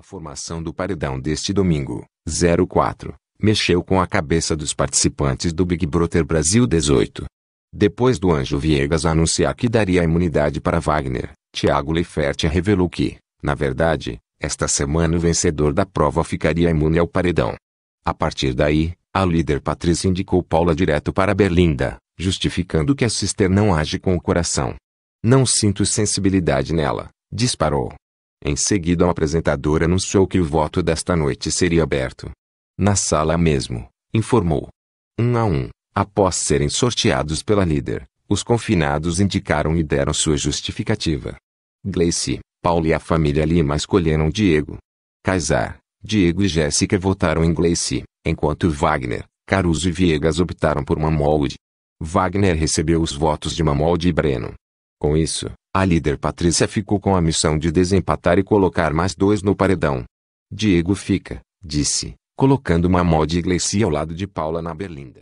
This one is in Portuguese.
A formação do paredão deste domingo, 04, mexeu com a cabeça dos participantes do Big Brother Brasil 18. Depois do Anjo Viegas anunciar que daria imunidade para Wagner, Tiago Leifert revelou que, na verdade, esta semana o vencedor da prova ficaria imune ao paredão. A partir daí, a líder Patrícia indicou Paula direto para Berlinda, justificando que a sister não age com o coração. Não sinto sensibilidade nela, disparou. Em seguida o apresentador anunciou que o voto desta noite seria aberto. Na sala mesmo, informou. Um a um, após serem sorteados pela líder, os confinados indicaram e deram sua justificativa. Gleice, Paulo e a família Lima escolheram Diego. Kaysar, Diego e Jéssica votaram em Gleice, enquanto Wagner, Caruso e Viegas optaram por Mamolde. Wagner recebeu os votos de Mamolde e Breno. Com isso, a líder Patrícia ficou com a missão de desempatar e colocar mais dois no paredão. Diego fica, disse, colocando uma Mamode Iglesias ao lado de Paula na berlinda.